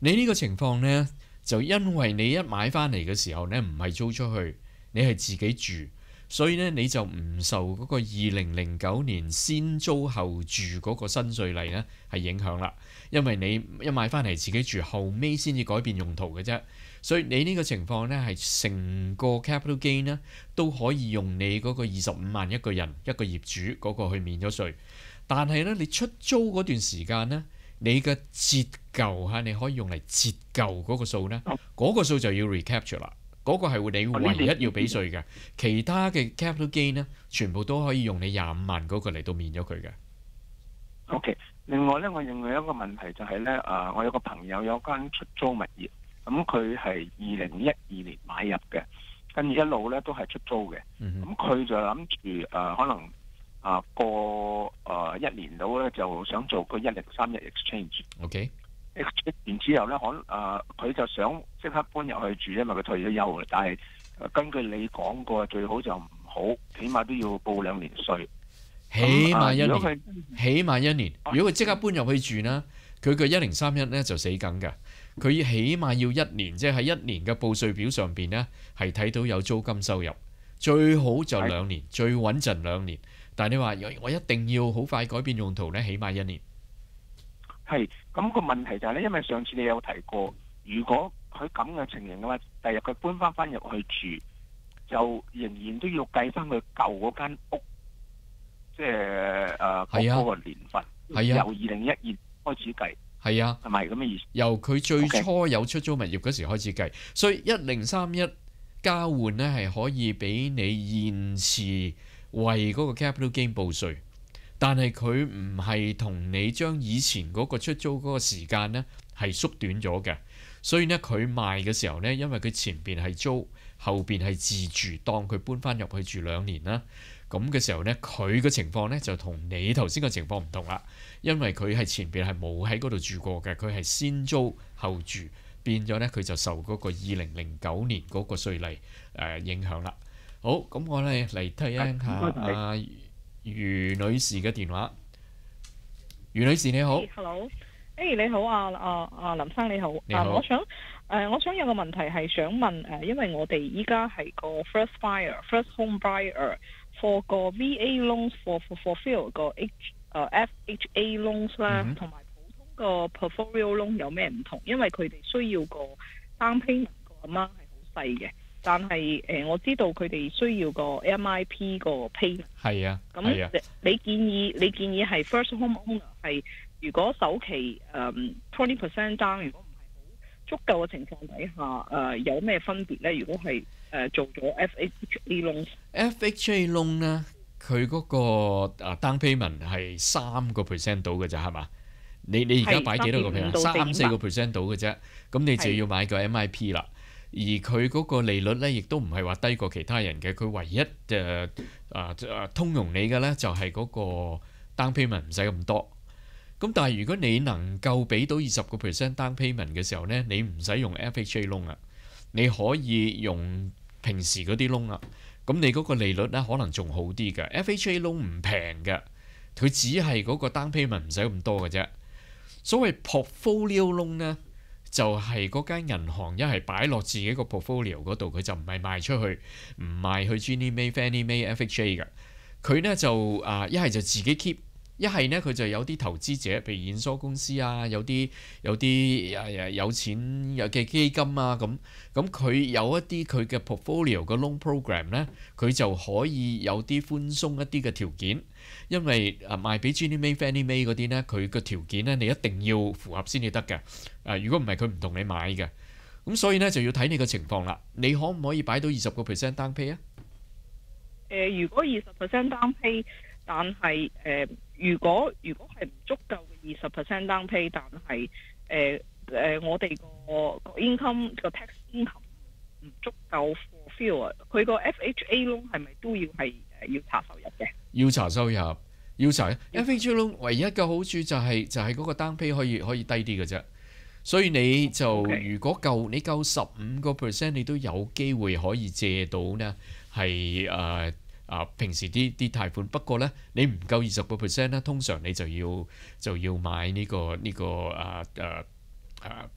你呢個情況呢，就因為你一買翻嚟嘅時候呢，唔係租出去，你係自己住，所以呢，你就唔受嗰個二零零九年先租後住嗰個新税例呢係影響啦。因為你一買翻嚟自己住，後尾先至改變用途嘅啫，所以你呢個情況呢，係成個 capital gain 呢都可以用你嗰個二十五萬一個人一個業主嗰個去免咗税，但係呢，你出租嗰段時間呢。你嘅折舊吓，你可以用嚟折舊嗰個數咧，嗰個數就要 recapture 啦，嗰個係你唯一要俾税嘅，其他嘅 capital gain 咧，全部都可以用你廿五萬嗰個嚟到免咗佢嘅。OK，另外咧，我認為一個問題就係咧，誒，我有個朋友有间出租物業，咁佢係二零一二年買入嘅，跟住一路咧都係出租嘅，咁佢就諗住诶，可能。啊，个诶一年到咧，就想做个一零三一 exchange。O K. exchange 完之后咧，可诶佢就想即刻搬入去住，因为佢退咗休。但系根据你讲过，最好就唔好，起码都要报两年税，起码一年，起码一年。如果佢即刻搬入去住呢，佢個一零三一咧就死梗嘅。佢起码要一年，即系喺一年嘅报税表上边呢，系睇到有租金收入，最好就两年，最稳阵两年。但你話我一定要好快改變用途咧，起碼一年。係，咁個問題就係咧，因為上次你有提過，如果佢咁嘅情形嘅話，第日佢搬翻翻入去住，就仍然都要計翻佢舊嗰間屋，即係誒嗰個年份，由二零一二開始計。係啊，系咪咁嘅意思？由佢最初有出租物業嗰時開始計，所以一零三一交換呢係可以俾你延遲。為嗰個 capital gain 報税，但係佢唔係同你將以前嗰個出租嗰個時間呢係縮短咗嘅，所以呢，佢賣嘅時候呢，因為佢前邊係租，後邊係自住，當佢搬翻入去住兩年啦，咁嘅時候呢，佢嘅情況呢就同你頭先嘅情況唔同啦，因為佢係前邊係冇喺嗰度住過嘅，佢係先租後住，變咗呢，佢就受嗰個二零零九年嗰個税例誒影響啦。好，咁我咧嚟听下阿余女士嘅电话。余女士你好。Hello。诶你好，阿啊啊林生你好。你好。我想诶，我想有个问题系想问诶，因为我哋依家系个 first buyer、first home buyer，for 个 VA loans for fulfill 个 H 诶 FHA loans 啦，同埋普通个 portfolio loan 有咩唔同？因为佢哋需要个 down payment 个 amount 系好细嘅。但係誒，我知道佢哋需要個 MIP 個 a y 係啊，咁你建議你建议係 first home owner 係如果首期诶 twenty percent down，如果唔係好足夠嘅情況底下誒有咩分別咧？如果係誒做咗 FHA loan，FHA loan 咧佢嗰個誒 down payment 係三個 percent 到嘅啫係嘛？你你而家擺幾多個 percent？三四個 percent 到嘅啫，咁你就要買個 MIP 啦。而佢嗰個利率咧，亦都唔係話低過其他人嘅。佢唯一嘅啊通融你嘅咧，就係嗰個 down payment 唔使咁多。咁但係如果你能夠俾到二十個 percent down payment 嘅時候咧，你唔使用 FHA loan 啊，你可以用平時嗰啲窿啊。咁你嗰個利率咧可能仲好啲嘅。FHA loan 唔平嘅，佢只係嗰個 down payment 唔使咁多嘅啫。所謂 portfolio loan 咧。就係嗰間銀行一係擺落自己個 portfolio 嗰度，佢就唔係賣出去，唔賣去 g i n n y May、Fanny May、FJ 嘅，佢呢就啊一係就自己 keep。一係呢，佢就有啲投資者，譬如演說公司啊，有啲有啲有錢有嘅基金啊，咁咁佢有一啲佢嘅 portfolio 嘅 loan program 呢，佢就可以有啲寬鬆一啲嘅條件，因為誒賣俾 Jenny 妹、Fanny 妹嗰啲呢，佢個條件呢，你一定要符合先至得嘅。如果唔係，佢唔同你買嘅。咁所以呢，就要睇你嘅情況啦。你可唔可以擺到二十個 percent pay 啊？如果二十 percent pay，但係如果如果係唔足夠二十 percent down pay，但係誒誒，我哋個 income 個 tax income 唔足夠 fulfill 啊，佢個 FHA 窿係咪都要係誒要查收入嘅？要查收入，要查。FHA 窿唯一嘅好處就係就係嗰個 down pay 可以可以低啲嘅啫。所以你就如果夠你夠十五個 percent，你都有機會可以借到呢係誒。啊，平時啲啲貸款，不過咧，你唔夠二十個 percent 咧，通常你就要就要買呢個呢個啊啊啊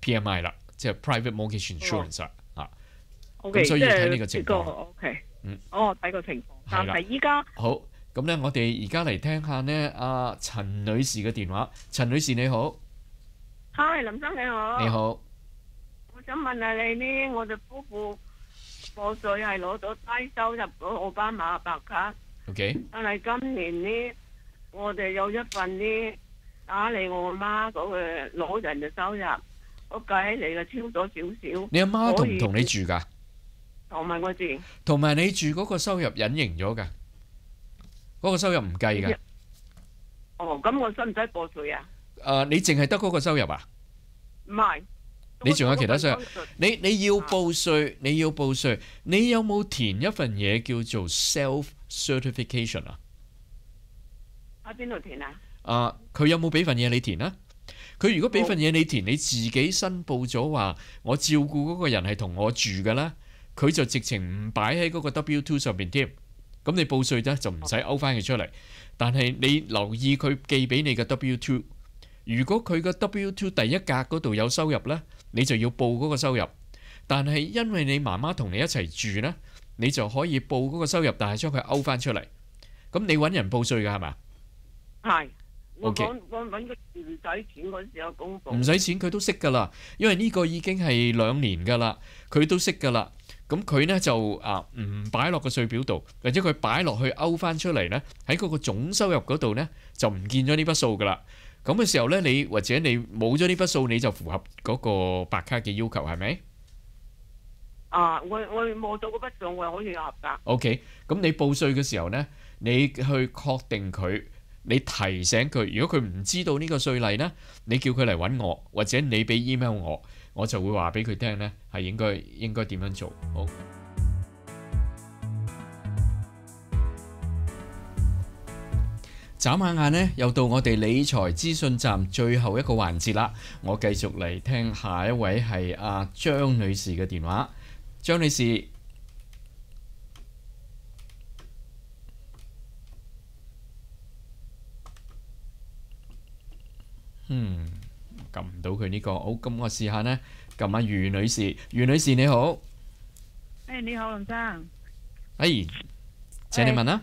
PMI 啦，即系 private mortgage insurance 啊。O K，咁所以睇呢個情況。O K，嗯，哦，睇個情況。係系依家好。咁咧，我哋而家嚟聽下呢阿陳女士嘅電話。陳女士你好。嗨，林生你好。你好。我想問下你呢，我哋夫妇个税系攞到低收入嗰奥巴马白卡，但系今年呢，我哋有一份呢打嚟我阿妈嗰个老人嘅收入，我计起你嘅超咗少少。你阿妈同唔同你住噶？同埋我住。同埋你住嗰个收入隐形咗噶，嗰个收入唔计噶。哦，咁我使唔使个税啊？诶，你净系得嗰个收入啊？唔系。你仲有其他嘢？你你要報税，你要報税。你有冇填一份嘢叫做 self certification 啊？喺边度填啊？啊，佢有冇俾份嘢你填啊？佢如果俾份嘢你填，你自己申報咗話，我照顧嗰個人係同我住噶啦，佢就直情唔擺喺嗰個 W two 上边添咁你報税啫，就唔使勾翻佢出嚟。但係你留意佢寄俾你嘅 W two，如果佢嘅 W two 第一格嗰度有收入呢。你就要報嗰個收入，但係因為你媽媽同你一齊住呢，你就可以報嗰個收入，但係將佢勾翻出嚟。咁你揾人報税噶係嘛？係，我我揾個唔使錢嗰時候公布。唔使錢佢都識㗎啦，因為呢個已經係兩年㗎啦，佢都識㗎啦。咁佢呢就啊唔擺落個税表度，或者佢擺落去勾翻出嚟呢，喺嗰個總收入嗰度呢，就唔見咗呢筆數㗎啦。咁嘅時候呢，你或者你冇咗呢筆數，你就符合嗰個白卡嘅要求，係咪？啊，我我冇到嗰筆數，我好似合格。O K.，咁你報税嘅時候呢，你去確定佢，你提醒佢，如果佢唔知道呢個税例呢，你叫佢嚟揾我，或者你俾 email 我，我就會話俾佢聽呢，係應該應該點樣做好。眨下眼呢，又到我哋理财资讯站最后一个环节啦。我继续嚟听下一位系阿张女士嘅电话。张女士，嗯，揿唔到佢呢个，好，咁我试下呢，揿阿余女士。余女士你好，诶，你好林生，诶，请你问啊。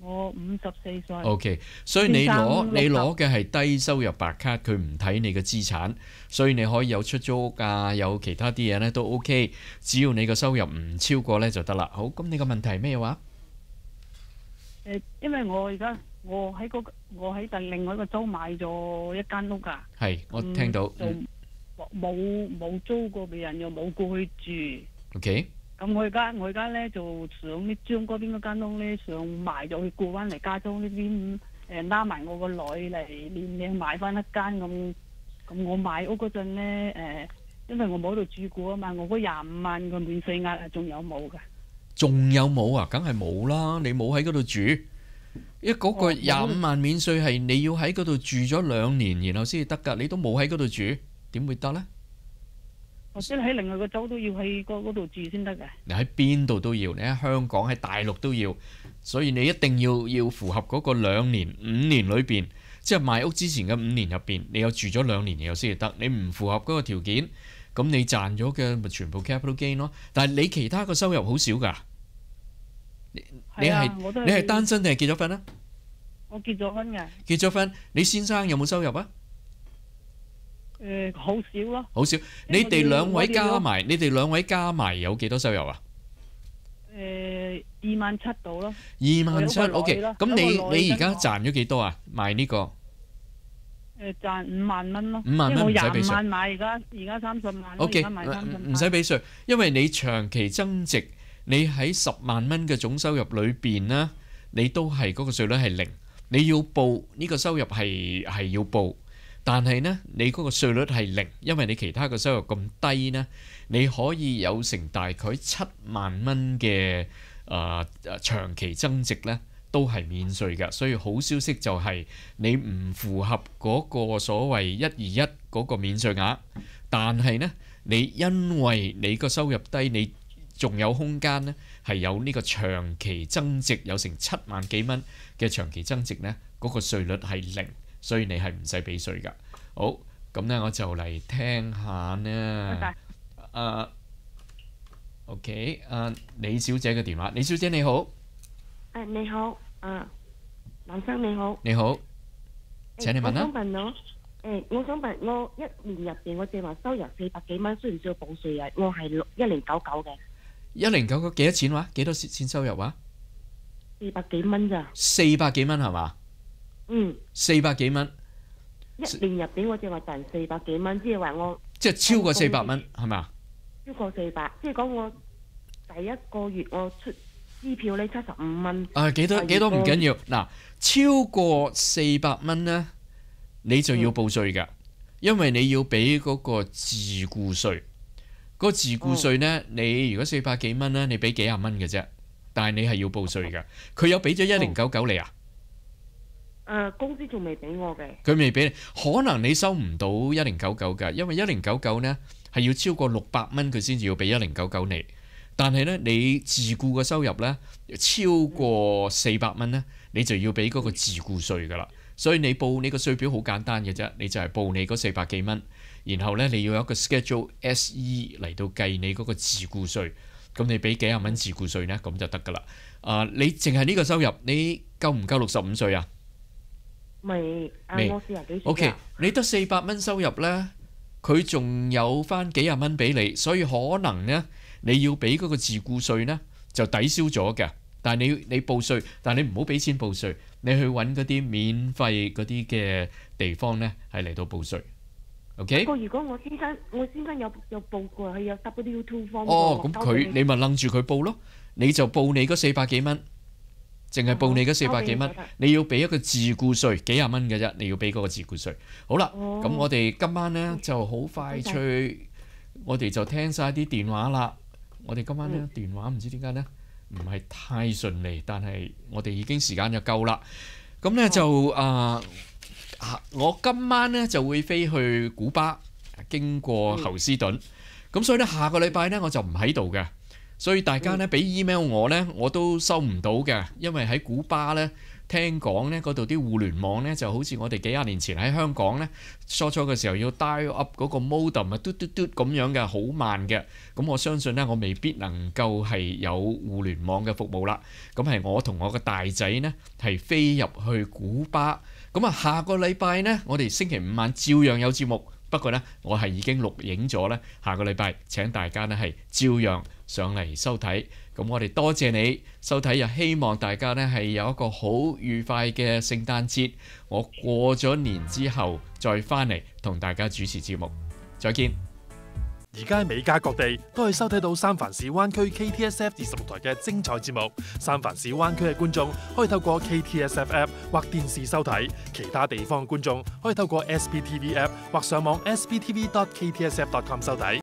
我五十四歲。O K，所以你攞你攞嘅係低收入白卡，佢唔睇你嘅資產，所以你可以有出租屋啊，有其他啲嘢咧都 O K，只要你個收入唔超過咧就得啦。好，咁你個問題係咩話？因為我而家我喺嗰我喺另外一個州買咗一間屋噶。係，我聽到。冇冇租過俾人又冇去住。O K。咁我而家我而家咧就想呢將嗰邊嗰間屋咧想卖咗去過翻嚟加州呢邊，诶拉埋我個女嚟連零買翻一間咁。咁我買屋嗰陣咧诶因為我冇喺度住過啊嘛，我嗰廿五萬個免税額啊仲有冇噶？仲有冇啊？梗係冇啦！你冇喺嗰度住，一嗰個廿五萬免税係你要喺嗰度住咗兩年，然後先至得㗎。你都冇喺嗰度住，點會得咧？我先喺另外個州都要喺嗰嗰度住先得嘅。你喺邊度都要，你喺香港喺大陸都要，所以你一定要要符合嗰個兩年五年裏邊，即係賣屋之前嘅五年入邊，你有住咗兩年又先至得。你唔符合嗰個條件，咁你賺咗嘅咪全部 capital gain 咯。但係你其他個收入好少㗎。你係你係單身定係結咗婚啊？我結咗婚嘅。結咗婚，你先生有冇收入啊？诶，好少咯，好少。你哋两位加埋，你哋两位加埋有几多收入啊？诶，二万七到咯。二万七，OK。咁你你而家赚咗几多啊？卖呢个？诶，赚五万蚊咯。五万蚊，唔使俾税。买而家而家三十万，唔使俾税，因为你长期增值，你喺十万蚊嘅总收入里边呢，你都系嗰个税率系零。你要报呢个收入系系要报。但係呢，你嗰個稅率係零，因為你其他嘅收入咁低呢，你可以有成大概七萬蚊嘅啊長期增值呢，都係免税㗎。所以好消息就係你唔符合嗰個所謂一二一嗰個免税額，但係呢，你因為你個收入低，你仲有空間呢，係有呢個長期增值，有成七萬幾蚊嘅長期增值呢，嗰個稅率係零。所以你係唔使俾税噶。好，咁咧我就嚟聽下呢。啊，OK，啊李小姐嘅電話。李小姐你好。誒你好，啊，男生你好。你好。請你問啦。我想問我想我一年入边我淨係收入四百幾蚊，需唔需要补税啊？我係六一零九九嘅。一零九九幾多錢話？幾多錢收入話？四百幾蚊咋？四百幾蚊係嘛？嗯，四百几蚊，一年入边我净话赚四百几蚊，即系话我即系超过四百蚊系咪啊？超过四百，即系讲我第一个月我出支票呢七十五蚊。啊，几多几多唔紧要，嗱，超过四百蚊咧，你就要报税噶，因为你要俾嗰个自雇税。嗰个自雇税咧，你如果四百几蚊咧，你俾几廿蚊嘅啫，但系你系要报税噶，佢有俾咗一零九九你啊？誒，公司仲未俾我嘅。佢未俾，可能你收唔到一零九九㗎，因為一零九九呢係要超過六百蚊，佢先至要俾一零九九你。但係呢，你自雇嘅收入呢超過四百蚊呢，你就要俾嗰個自雇税㗎啦。所以你報你個税表好簡單嘅啫，你就係報你嗰四百幾蚊，然後呢，你要有一個 schedule S E 嚟到計你嗰個自雇税。咁你俾幾廿蚊自雇税呢？咁就得㗎啦。啊，你淨係呢個收入，你夠唔夠六十五歲啊？咪阿莫斯啊，幾錢 o K，你得四百蚊收入咧，佢仲有翻幾廿蚊俾你，所以可能咧，你要俾嗰個自雇税咧，就抵消咗嘅。但系你你報税，但系你唔好俾錢報税，你去揾嗰啲免費嗰啲嘅地方咧，係嚟到報税。O K，不過如果我先生我先生有有報过，係有 W t w o 方哦，咁佢你咪楞住佢報咯，你就報你嗰四百幾蚊。淨係報你嗰四百幾蚊，你要俾一個自雇税幾廿蚊嘅啫，你要俾嗰個自雇税。好啦，咁我哋今晚咧就好快脆，我哋就聽晒啲電話啦。我哋今晚咧電話唔知點解咧，唔係太順利，但係我哋已經時間就夠啦。咁咧就啊我今晚咧就會飛去古巴，經過侯斯頓。咁所以咧下個禮拜咧我就唔喺度嘅。所以大家咧俾 email 我咧，我都收唔到嘅，因為喺古巴咧聽講咧，嗰度啲互聯網咧就好似我哋幾廿年前喺香港咧初初嘅時候要 dial up 嗰個 m o d e m 啊嘟嘟嘟咁樣嘅好慢嘅。咁我相信咧，我未必能夠係有互聯網嘅服務啦。咁係我同我嘅大仔咧係飛入去古巴。咁啊，下個禮拜咧，我哋星期五晚照樣有節目。不過咧，我係已經錄影咗咧，下個禮拜請大家咧係照樣。上嚟收睇，咁我哋多謝你收睇，又希望大家呢係有一個好愉快嘅聖誕節。我過咗年之後再翻嚟同大家主持節目，再見。而家喺美加各地都可以收睇到三藩市灣區 KTSF 二十六台嘅精彩節目。三藩市灣區嘅觀眾可以透過 KTSF app 或電視收睇，其他地方嘅觀眾可以透過 SPTV app 或上網 SPTV dot KTSF dot com 收睇。